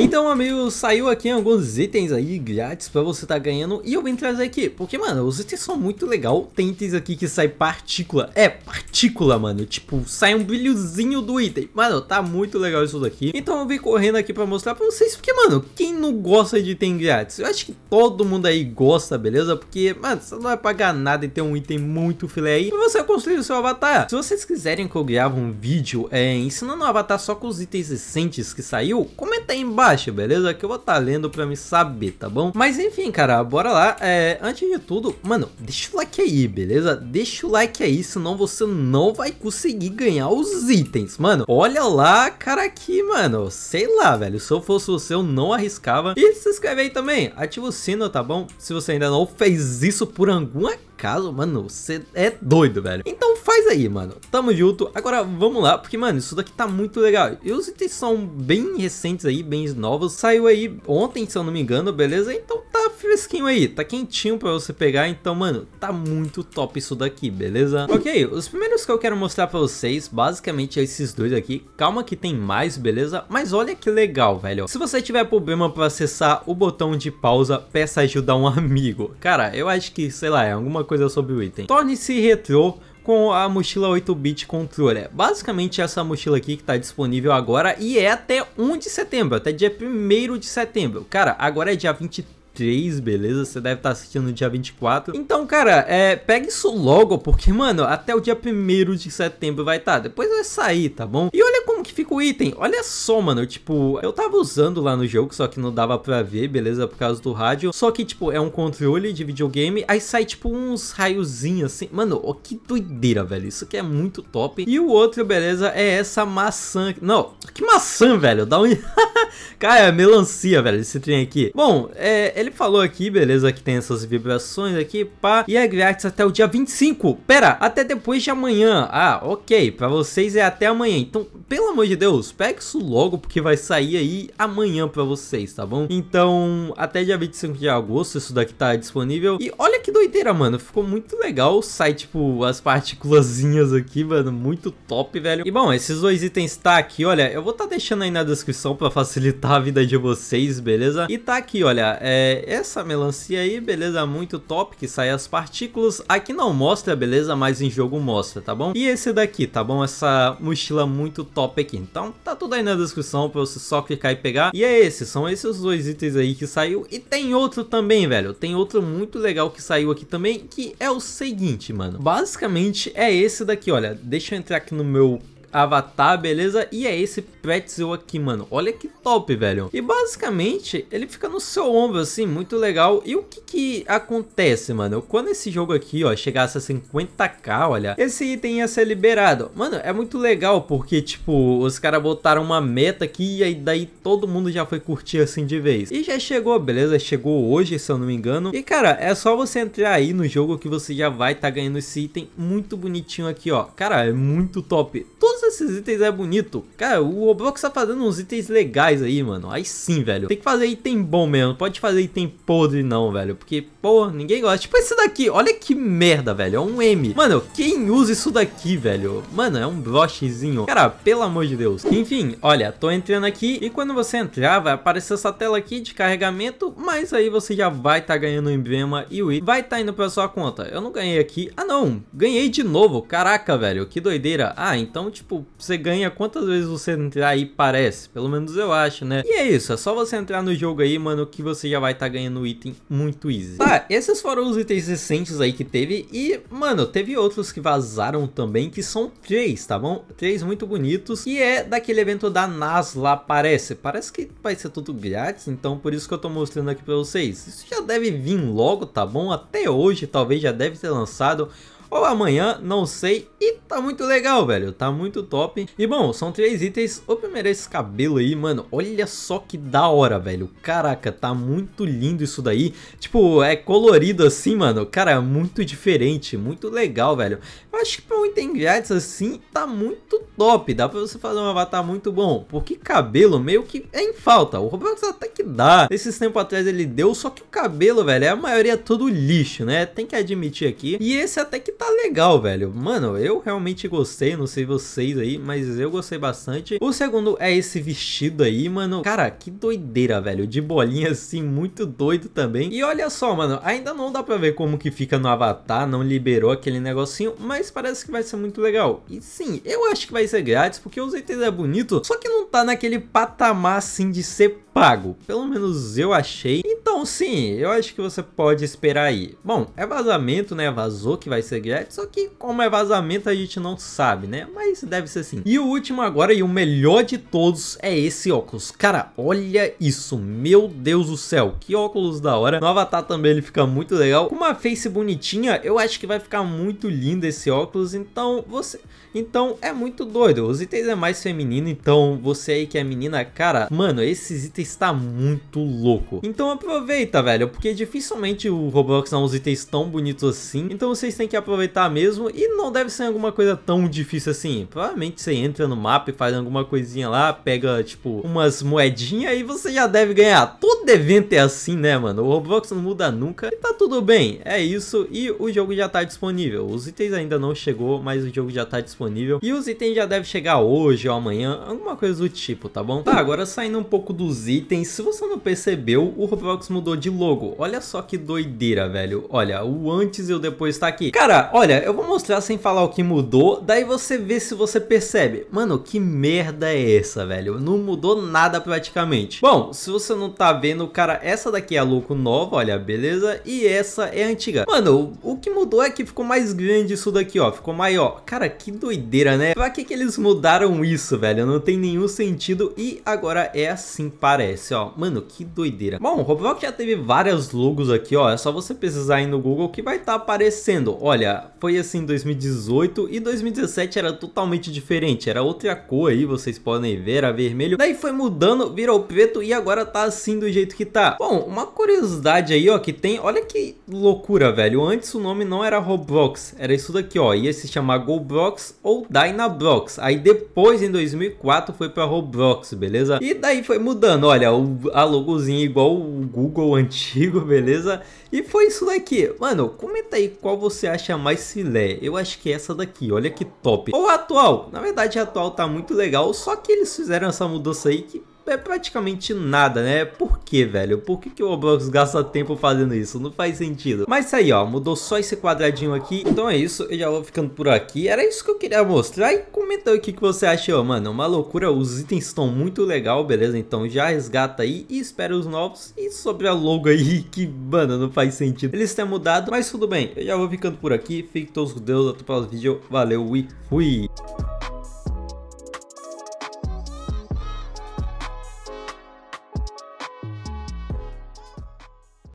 এই Então, amigos, saiu aqui alguns itens aí grátis pra você tá ganhando e eu vim trazer aqui, porque, mano, os itens são muito legal. Tem itens aqui que sai partícula, é, partícula, mano, tipo, sai um brilhozinho do item. Mano, tá muito legal isso daqui. Então eu vim correndo aqui pra mostrar pra vocês, porque, mano, quem não gosta de item grátis? Eu acho que todo mundo aí gosta, beleza? Porque, mano, você não vai pagar nada e ter um item muito filé aí pra você construir o seu avatar. Se vocês quiserem que eu grave um vídeo é, ensinando o avatar só com os itens recentes que saiu, comenta aí embaixo acha, beleza? Que eu vou estar tá lendo pra me saber, tá bom? Mas enfim, cara, bora lá. É, antes de tudo, mano, deixa o like aí, beleza? Deixa o like aí, senão você não vai conseguir ganhar os itens, mano. Olha lá, cara, aqui, mano. Sei lá, velho. Se eu fosse você, eu não arriscava. E se inscreve aí também. Ativa o sino, tá bom? Se você ainda não fez isso por algum acaso, mano, você é doido, velho. Então, faz aí, mano. Tamo junto. Agora vamos lá, porque, mano, isso daqui tá muito legal. E os itens são bem recentes aí, bem novos. Saiu aí ontem, se eu não me engano, beleza? Então tá fresquinho aí, tá quentinho pra você pegar. Então, mano, tá muito top isso daqui, beleza? Ok, os primeiros que eu quero mostrar pra vocês, basicamente, é esses dois aqui. Calma que tem mais, beleza? Mas olha que legal, velho. Se você tiver problema pra acessar o botão de pausa, peça ajuda a um amigo. Cara, eu acho que, sei lá, é alguma coisa sobre o item. Torne-se retrô com a mochila 8-bit controller. É, basicamente essa mochila aqui que está disponível agora e é até 1 de setembro, até dia 1 de setembro. Cara, agora é dia 23 beleza? Você deve estar tá assistindo no dia 24. Então, cara, é, pega isso logo, porque, mano, até o dia 1 de setembro vai estar. Tá. Depois vai sair, tá bom? E olha como que fica o item? Olha só, mano, tipo, eu tava usando lá no jogo, só que não dava pra ver, beleza, por causa do rádio. Só que, tipo, é um controle de videogame, aí sai, tipo, uns raiozinhos assim. Mano, ó, que doideira, velho, isso aqui é muito top. E o outro, beleza, é essa maçã. Não, que maçã, velho, dá um... Cara, é melancia, velho, esse trem aqui. Bom, é, ele falou aqui, beleza, que tem essas vibrações aqui, pá. E é grátis até o dia 25. Pera, até depois de amanhã. Ah, ok, pra vocês é até amanhã. Então, pelo pelo amor de Deus, pega isso logo porque vai sair aí amanhã pra vocês, tá bom? Então, até dia 25 de agosto isso daqui tá disponível. E olha que doideira, mano, ficou muito legal. Sai, tipo, as partículazinhas aqui, mano, muito top, velho. E bom, esses dois itens tá aqui, olha, eu vou tá deixando aí na descrição pra facilitar a vida de vocês, beleza? E tá aqui, olha, é essa melancia aí, beleza, muito top, que sai as partículas. Aqui não mostra, beleza, mas em jogo mostra, tá bom? E esse daqui, tá bom? Essa mochila muito top Pequim. Então tá tudo aí na descrição pra você só clicar e pegar. E é esse, são esses dois itens aí que saiu. E tem outro também, velho. Tem outro muito legal que saiu aqui também, que é o seguinte, mano. Basicamente é esse daqui, olha. Deixa eu entrar aqui no meu Avatar, beleza? E é esse Pretzel aqui, mano. Olha que top, velho. E basicamente, ele fica no seu ombro, assim, muito legal. E o que que acontece, mano? Quando esse jogo aqui, ó, chegasse a 50k, olha, esse item ia ser liberado. Mano, é muito legal, porque, tipo, os caras botaram uma meta aqui e daí todo mundo já foi curtir, assim, de vez. E já chegou, beleza? Chegou hoje, se eu não me engano. E, cara, é só você entrar aí no jogo que você já vai tá ganhando esse item muito bonitinho aqui, ó. Cara, é muito top. Todos todos esses itens é bonito. Cara, o Roblox tá fazendo uns itens legais aí, mano. Aí sim, velho. Tem que fazer item bom mesmo. Pode fazer item podre não, velho. Porque, pô, ninguém gosta. Tipo esse daqui. Olha que merda, velho. É um M. Mano, quem usa isso daqui, velho? Mano, é um brochezinho. Cara, pelo amor de Deus. Enfim, olha, tô entrando aqui. E quando você entrar, vai aparecer essa tela aqui de carregamento. Mas aí você já vai estar tá ganhando o emblema e o item. Vai estar tá indo pra sua conta. Eu não ganhei aqui. Ah, não. Ganhei de novo. Caraca, velho. Que doideira. Ah, então, tipo, tipo, você ganha quantas vezes você entrar aí, parece. Pelo menos eu acho, né? E é isso, é só você entrar no jogo aí, mano, que você já vai estar tá ganhando item muito easy. Tá, esses foram os itens recentes aí que teve. E, mano, teve outros que vazaram também, que são três, tá bom? Três muito bonitos. E é daquele evento da NAS lá, parece. Parece que vai ser tudo grátis, então por isso que eu tô mostrando aqui pra vocês. Isso já deve vir logo, tá bom? Até hoje, talvez já deve ter lançado ou amanhã, não sei. E tá muito legal, velho. Tá muito top. E bom, são três itens. O primeiro é esse cabelo aí, mano. Olha só que da hora, velho. Caraca, tá muito lindo isso daí. Tipo, é colorido assim, mano. Cara, muito diferente. Muito legal, velho. Eu acho que pra um item grátis assim, tá muito top. Dá pra você fazer um avatar muito bom. Porque cabelo meio que é em falta. O Roblox até que dá. Esses tempos atrás ele deu, só que o cabelo, velho, é a maioria todo lixo, né? Tem que admitir aqui. E esse até que tá legal, velho. Mano, eu realmente gostei, não sei vocês aí, mas eu gostei bastante. O segundo é esse vestido aí, mano. Cara, que doideira, velho. De bolinha assim, muito doido também. E olha só, mano, ainda não dá pra ver como que fica no avatar, não liberou aquele negocinho, mas parece que vai ser muito legal. E sim, eu acho que vai ser grátis, porque o ZTZ é bonito, só que não tá naquele patamar assim de ser pago. Pelo menos eu achei. Então sim, eu acho que você pode esperar aí. Bom, é vazamento, né? Vazou que vai ser grátis só que como é vazamento a gente não sabe, né? Mas deve ser sim. E o último agora e o melhor de todos é esse óculos. Cara, olha isso. Meu Deus do céu, que óculos da hora. No Avatar também ele fica muito legal. Com uma face bonitinha, eu acho que vai ficar muito lindo esse óculos. Então você... Então é muito doido. Os itens é mais feminino, então você aí que é menina, cara... Mano, esses itens está muito louco. Então aproveita, velho, porque dificilmente o Roblox dá uns itens tão bonitos assim, então vocês têm que aproveitar mesmo e não deve ser alguma coisa tão difícil assim. Provavelmente você entra no mapa e faz alguma coisinha lá, pega, tipo, umas moedinhas e você já deve ganhar. Todo evento é assim, né, mano? O Roblox não muda nunca e tá tudo bem, é isso. E o jogo já tá disponível. Os itens ainda não chegou, mas o jogo já tá disponível. E os itens já devem chegar hoje ou amanhã, alguma coisa do tipo, tá bom? Tá, agora saindo um pouco dos itens. Se você não percebeu, o Roblox mudou de logo. Olha só que doideira, velho. Olha, o antes e o depois tá aqui. Cara, olha, eu vou mostrar sem falar o que mudou, daí você vê se você percebe. Mano, que merda é essa, velho? Não mudou nada praticamente. Bom, se você não tá vendo, cara, essa daqui é a logo nova, olha, beleza? E essa é a antiga. Mano, o que mudou é que ficou mais grande isso daqui, ó. Ficou maior. Cara, que doideira, né? Pra que que eles mudaram isso, velho? Não tem nenhum sentido e agora é assim para aparece, ó. Mano, que doideira. Bom, o Roblox já teve várias logos aqui, ó. É só você pesquisar aí no Google que vai estar tá aparecendo. Olha, foi assim 2018 e 2017 era totalmente diferente. Era outra cor aí, vocês podem ver, era vermelho. Daí foi mudando, virou preto e agora tá assim do jeito que tá. Bom, uma curiosidade aí, ó, que tem... Olha que loucura, velho. Antes o nome não era Roblox, era isso daqui, ó. Ia se chamar GoBlox ou Dynablox. Aí depois, em 2004, foi pra Roblox, beleza? E daí foi mudando, ó olha, o, a logozinha igual o Google antigo, beleza? E foi isso daqui. Mano, comenta aí qual você acha mais filé. Eu acho que é essa daqui, olha que top. Ou a atual. Na verdade, a atual tá muito legal, só que eles fizeram essa mudança aí que é praticamente nada, né? Por que, velho? Por que, que o Roblox gasta tempo fazendo isso? Não faz sentido. Mas isso aí, ó, mudou só esse quadradinho aqui. Então é isso, eu já vou ficando por aqui. Era isso que eu queria mostrar e comentar o que, que você achou, mano. Uma loucura, os itens estão muito legal, beleza? Então já resgata aí e espera os novos. E sobre a logo aí, que, mano, não faz sentido. Eles têm mudado, mas tudo bem. Eu já vou ficando por aqui. Fiquem todos com Deus, até o próximo vídeo. Valeu e fui!